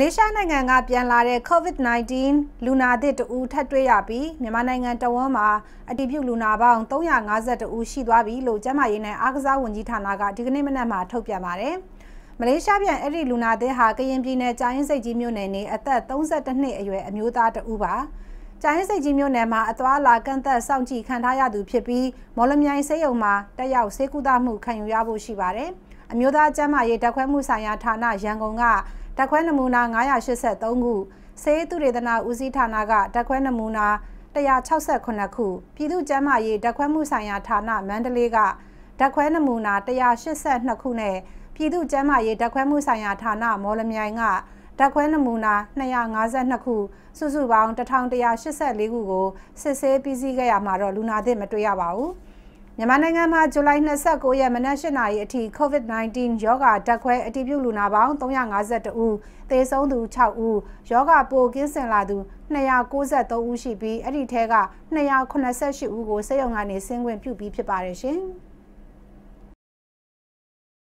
လေးရှားနိုင်ငံကပြန်လာတဲ့ COVID-19 လူနာသစ်တဦးထပ်တွေ့ရပြီးမြန်မာနိုင်ငံတဝန်းမှာအတည်ပြုလူနာပေါင်း352ဦးရှိသွားပြီလို့ကျန်းမာရေးနဲ့အားကစားဝန်ကြီးဌာနကဒီကနေ့မနက်မှာထုတ်ပြန်ပါတယ်။မလေးရှားပြန်အဲ့ဒီလူနာသစ်ဟာကရင်ပြည်နယ်ကြာရင်စိတ်ကြီးမြို့နယ်နေအသက်32နှစ်အရွယ်အမျိုးသားတဦးပါ။ကြာရင်စိတ်ကြီးမြို့နယ်မှာအသွာလာကန့်သက်စောင့်ကြည့်ခံထားရသူဖြစ်ပြီးမော်လမြိုင်ဆေးရုံမှာတက်ရောက်ဆေးကုသမှုခံယူရဖို့ရှိပါတယ်။အမျိုးသားကျန်းမာရေးဓာတ်ခွဲမှုဆိုင်ရာဌာနရန်ကုန်ကဓာတ်ခွဲနမူနာ983ခုဆေးသုတေသနဦးစီးဌာနကဓာတ်ခွဲနမူနာ169ခုပြည်သူ့ကျန်းမာရေးဓာတ်ခွဲမှုဆိုင်ရာဌာနမန္တလေးကဓာတ်ခွဲနမူနာ182ခုနဲ့ပြည်သူ့ကျန်းမာရေးဓာတ်ခွဲမှုဆိုင်ရာဌာနမော်လမြိုင်ကဓာတ်ခွဲနမူနာ252ခုစုစုပေါင်း1184ခုကိုစစ်ဆေးပြီးစီးခဲ့ရမှာတော့လူနာသစ်မတွေ့ရပါဘူး။မြန်မာနိုင်ငံမှာဇူလိုင်29ရက်မနက်၈နာရီအထိ COVID-19 ရောဂါတက်ခွဲအတည်ပြုလူနာပေါင်း352ဦး၊သေဆုံးသူ6ဦး၊ရောဂါပိုကင်းစင်လာသူ293ဦးရှိပြီးအဲ့ဒီထဲက288ဦးကိုစစ်ရုံကနေဆင်းခွင့်ပြုပြီးဖြစ်ပါတယ်ရှင်။